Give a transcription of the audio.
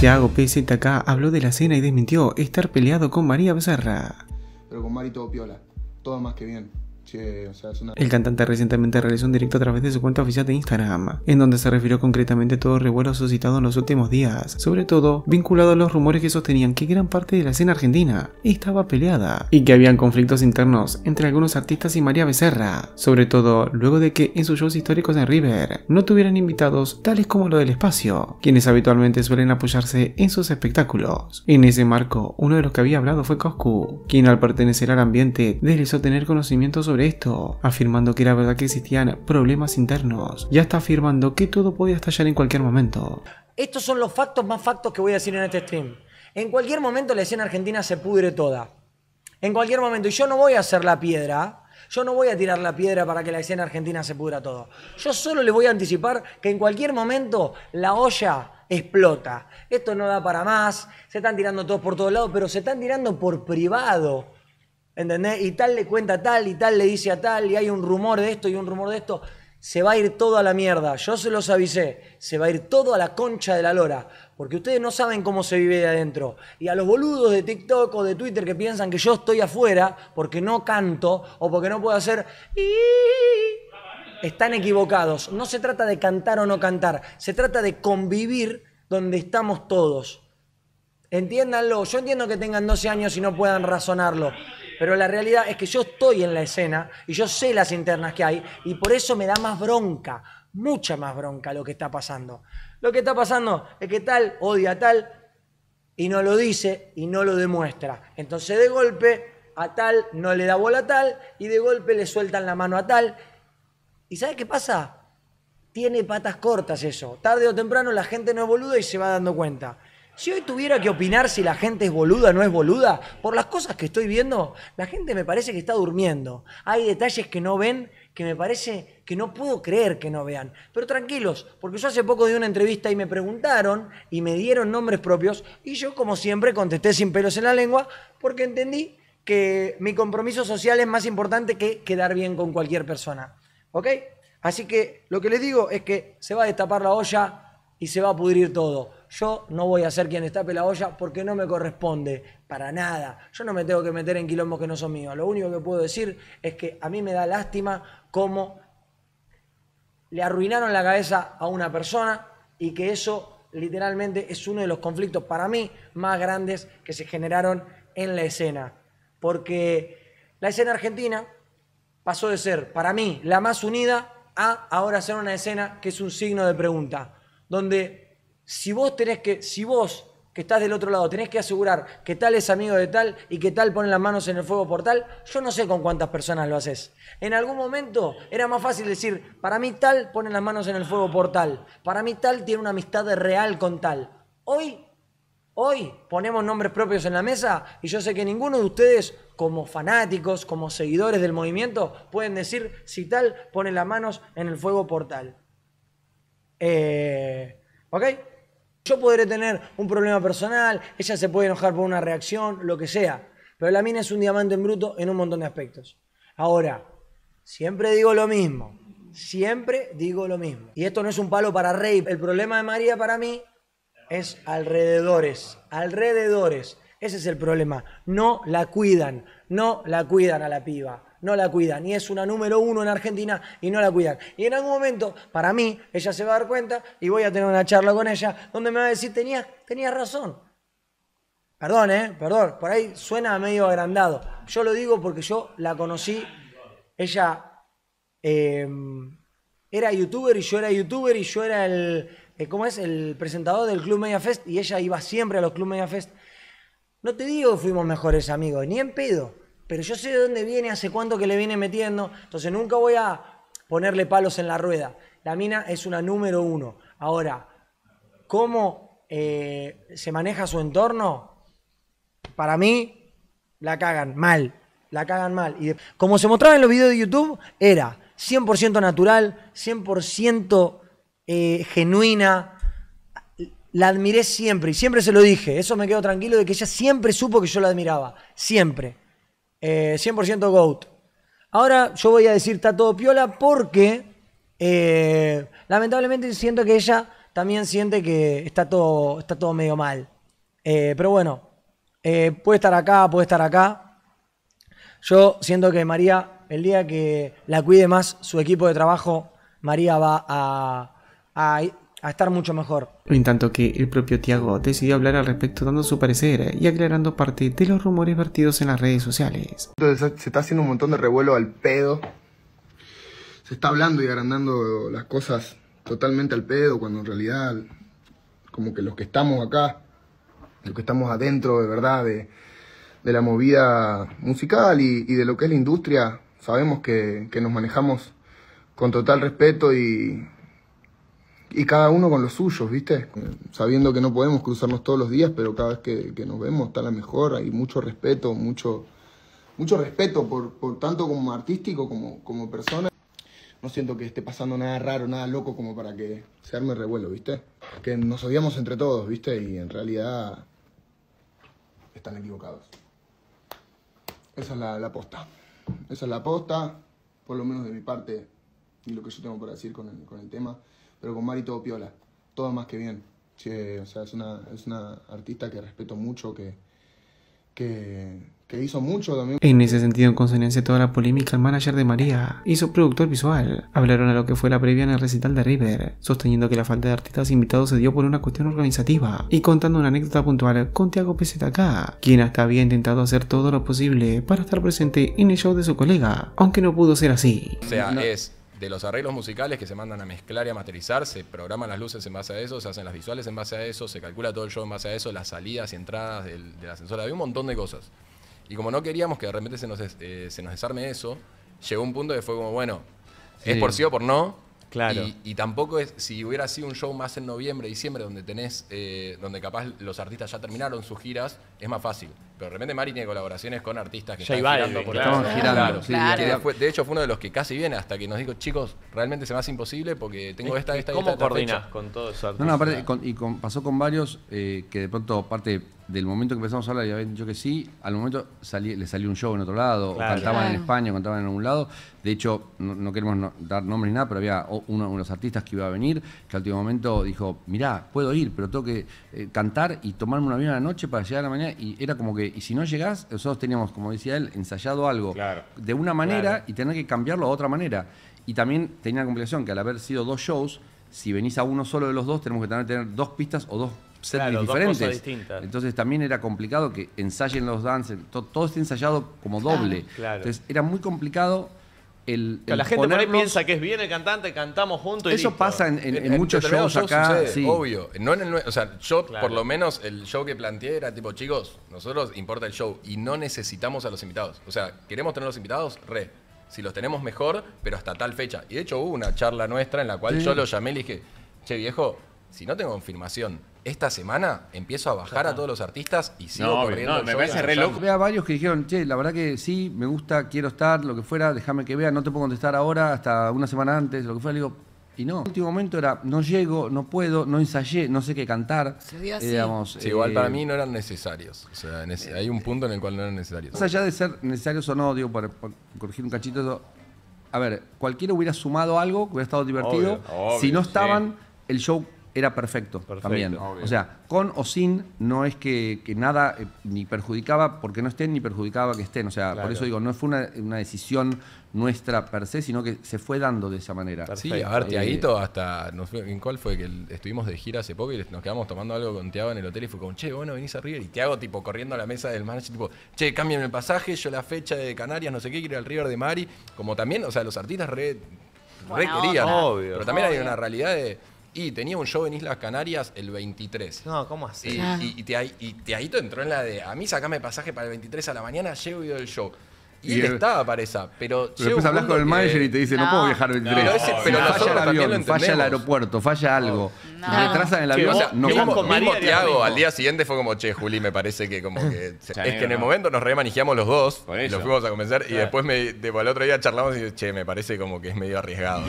Tiago PZK habló de la cena y desmintió estar peleado con María Becerra. Pero con Mari todo piola, todo más que bien. El cantante recientemente realizó un directo a través de su cuenta oficial de Instagram, en donde se refirió concretamente a todo el revuelo suscitado en los últimos días, sobre todo vinculado a los rumores que sostenían que gran parte de la escena argentina estaba peleada y que habían conflictos internos entre algunos artistas y María Becerra, sobre todo luego de que en sus shows históricos en River no tuvieran invitados tales como lo del espacio, quienes habitualmente suelen apoyarse en sus espectáculos. En ese marco, uno de los que había hablado fue Coscu, quien al pertenecer al ambiente deslizó tener conocimientos sobre esto, afirmando que era verdad que existían problemas internos ya está afirmando que todo podía estallar en cualquier momento. Estos son los factos más factos que voy a decir en este stream. En cualquier momento la escena argentina se pudre toda. En cualquier momento. Y yo no voy a hacer la piedra. Yo no voy a tirar la piedra para que la escena argentina se pudra todo. Yo solo le voy a anticipar que en cualquier momento la olla explota. Esto no da para más. Se están tirando todos por todos lados, pero se están tirando por privado. ¿entendés? Y tal le cuenta tal, y tal le dice a tal, y hay un rumor de esto y un rumor de esto. Se va a ir todo a la mierda. Yo se los avisé. Se va a ir todo a la concha de la lora. Porque ustedes no saben cómo se vive de adentro. Y a los boludos de TikTok o de Twitter que piensan que yo estoy afuera porque no canto o porque no puedo hacer están equivocados. No se trata de cantar o no cantar, se trata de convivir donde estamos todos. Entiéndanlo, yo entiendo que tengan 12 años y no puedan razonarlo. Pero la realidad es que yo estoy en la escena y yo sé las internas que hay y por eso me da más bronca, mucha más bronca lo que está pasando. Lo que está pasando es que tal odia a tal y no lo dice y no lo demuestra. Entonces de golpe a tal no le da bola a tal y de golpe le sueltan la mano a tal. ¿Y sabes qué pasa? Tiene patas cortas eso. Tarde o temprano la gente no es y se va dando cuenta. Si hoy tuviera que opinar si la gente es boluda o no es boluda, por las cosas que estoy viendo, la gente me parece que está durmiendo. Hay detalles que no ven que me parece que no puedo creer que no vean. Pero tranquilos, porque yo hace poco di una entrevista y me preguntaron y me dieron nombres propios y yo como siempre contesté sin pelos en la lengua porque entendí que mi compromiso social es más importante que quedar bien con cualquier persona. ¿Ok? Así que lo que les digo es que se va a destapar la olla y se va a pudrir todo yo no voy a ser quien está la olla porque no me corresponde para nada. Yo no me tengo que meter en quilombos que no son míos. Lo único que puedo decir es que a mí me da lástima cómo le arruinaron la cabeza a una persona y que eso literalmente es uno de los conflictos para mí más grandes que se generaron en la escena. Porque la escena argentina pasó de ser, para mí, la más unida a ahora ser una escena que es un signo de pregunta, donde si vos tenés que, si vos que estás del otro lado tenés que asegurar que tal es amigo de tal y que tal pone las manos en el fuego por tal, yo no sé con cuántas personas lo haces. En algún momento era más fácil decir, para mí tal pone las manos en el fuego por tal, para mí tal tiene una amistad real con tal. Hoy, hoy ponemos nombres propios en la mesa y yo sé que ninguno de ustedes como fanáticos, como seguidores del movimiento, pueden decir si tal pone las manos en el fuego por tal. Eh, ¿Ok? Yo podré tener un problema personal, ella se puede enojar por una reacción, lo que sea. Pero la mina es un diamante en bruto en un montón de aspectos. Ahora, siempre digo lo mismo. Siempre digo lo mismo. Y esto no es un palo para rey. El problema de María para mí es alrededores. Alrededores. Ese es el problema. No la cuidan. No la cuidan a la piba no la cuida ni es una número uno en Argentina y no la cuidan. Y en algún momento, para mí, ella se va a dar cuenta y voy a tener una charla con ella donde me va a decir, tenía tenía razón. Perdón, ¿eh? Perdón. Por ahí suena medio agrandado. Yo lo digo porque yo la conocí. Ella em, era youtuber y yo era youtuber y yo era el, eh, ¿cómo es? El presentador del Club Media Fest y ella iba siempre a los Club Media Fest. No te digo que fuimos mejores amigos, ni en pedo pero yo sé de dónde viene, hace cuánto que le viene metiendo, entonces nunca voy a ponerle palos en la rueda. La mina es una número uno. Ahora, ¿cómo eh, se maneja su entorno? Para mí, la cagan mal, la cagan mal. Y como se mostraba en los videos de YouTube, era 100% natural, 100% eh, genuina. La admiré siempre y siempre se lo dije. Eso me quedo tranquilo de que ella siempre supo que yo la admiraba. Siempre. 100% eh, GOAT. Ahora yo voy a decir está todo piola porque eh, lamentablemente siento que ella también siente que está todo, está todo medio mal. Eh, pero bueno, puede estar acá, puede estar acá. Yo siento que María, el día que la cuide más su equipo de trabajo, María va a, a, a estar mucho mejor. En tanto que el propio Tiago decidió hablar al respecto dando su parecer y aclarando parte de los rumores vertidos en las redes sociales. Entonces se está haciendo un montón de revuelo al pedo. Se está hablando y agrandando las cosas totalmente al pedo cuando en realidad como que los que estamos acá, los que estamos adentro de verdad de, la movida musical y, de lo que es la industria, sabemos que nos manejamos con total respeto y, y cada uno con los suyos, ¿viste? Sabiendo que no podemos cruzarnos todos los días, pero cada vez que, nos vemos está la mejor, hay mucho respeto, mucho, mucho respeto por, tanto como artístico como, como persona. No siento que esté pasando nada raro, nada loco como para que se arme revuelo, ¿viste? Que nos odiamos entre todos, ¿viste? Y en realidad están equivocados. Esa es la, aposta. Esa es la aposta, por lo menos de mi parte, y lo que yo tengo para decir con con el tema pero con Mari todo piola, todo más que bien. Che, o sea, es una, artista que respeto mucho, que, que, que, hizo mucho también. En ese sentido, en consonancia toda la polémica, el manager de María y su productor visual. Hablaron a lo que fue la previa en el recital de River, sosteniendo que la falta de artistas invitados se dio por una cuestión organizativa y contando una anécdota puntual con Tiago PZK, quien hasta había intentado hacer todo lo posible para estar presente en el show de su colega, aunque no pudo ser así. O sea, es de los arreglos musicales que se mandan a mezclar y a materializar se programan las luces en base a eso, se hacen las visuales en base a eso, se calcula todo el show en base a eso, las salidas y entradas del, de la había un montón de cosas. Y como no queríamos que de repente se nos, eh, se nos desarme eso, llegó un punto que fue como, bueno, es por sí o por no, Claro. Y, tampoco es, si hubiera sido un show más en noviembre, diciembre, donde tenés, eh, donde capaz los artistas ya terminaron sus giras, es más fácil. Pero de repente Mari tiene colaboraciones con artistas que están girando por de hecho fue uno de los que casi viene hasta que nos dijo, chicos, realmente se me hace imposible porque tengo esta, esta, ¿Cómo esta, con todos esos No, no, y pasó con varios eh, que de pronto, parte del momento que empezamos a hablar y habían dicho que sí, al momento le salió un show en otro lado, o cantaban en España, o cantaban en algún lado. De hecho, no, queremos dar nombres ni nada, pero había uno, de los artistas que iba a venir, que al último momento dijo, mirá, puedo ir, pero tengo que eh, cantar y tomarme una avión a la noche para llegar a la mañana. Y era como que, y si no llegás, nosotros teníamos, como decía él, ensayado algo de una manera y tener que cambiarlo a otra manera. Y también tenía la complicación que al haber sido dos shows, si venís a uno solo de los dos, tenemos que tener dos pistas o dos set claro, diferentes. Entonces también era complicado que ensayen los dances, todo, está ensayado como doble. Entonces era muy complicado el, la gente piensa que es bien el cantante, cantamos juntos. Eso pasa en, muchos shows acá. Obvio. No en el, o sea, yo por lo menos el show que planteé era tipo, chicos, nosotros importa el show y no necesitamos a los invitados. O sea, queremos tener los invitados, re. Si los tenemos mejor, pero hasta tal fecha. Y de hecho hubo una charla nuestra en la cual yo lo llamé y le dije, che viejo, si no tengo confirmación esta semana empiezo a bajar a todos los artistas y sigo corriendo. No, me parece re Veo a varios que dijeron, che, la verdad que sí, me gusta, quiero estar, lo que fuera, déjame que vea, no te puedo contestar ahora, hasta una semana antes, lo que fuera. digo, y no. el último momento era, no llego, no puedo, no ensayé, no sé qué cantar. Se así. igual para eh, mí no eran necesarios. O sea, hay un eh, punto en el cual no eran necesarios. Más allá de ser necesarios o no, digo, para, corregir un cachito, a ver, cualquiera hubiera sumado algo, hubiera estado divertido. si no estaban, el show era perfecto, también. O sea, con o sin no es que, nada eh, ni perjudicaba porque no estén ni perjudicaba que estén. O sea, por eso digo, no fue una, decisión nuestra per se, sino que se fue dando de esa manera. Sí, a ver, Tiaguito, hasta. ¿En cuál fue que estuvimos de gira hace poco y nos quedamos tomando algo con Tiago en el hotel y fue como, che, bueno, venís a River. Y Tiago, tipo, corriendo a la mesa del manager, tipo, che, cambien el pasaje, yo la fecha de Canarias, no sé qué, quiero ir al River de Mari. Como también, o sea, los artistas re. Pero también hay una realidad de y tenía un show en Islas Canarias el 23. No, ¿cómo así? Y, y, te, ahí te entró en la de, a mí sacame pasaje para el 23 a la mañana, llego y doy el show. Y, él estaba para esa, pero... después hablas con el manager y te dice, no, puedo viajar el 23. pero, no, falla el falla el aeropuerto, falla algo. Retrasan el avión, o no mismo, con al día siguiente fue como, che, Juli, me parece que como que... es que en el momento nos remanijeamos los dos, y lo fuimos a convencer, y después me, al otro día charlamos y dije, che, me parece como que es medio arriesgado.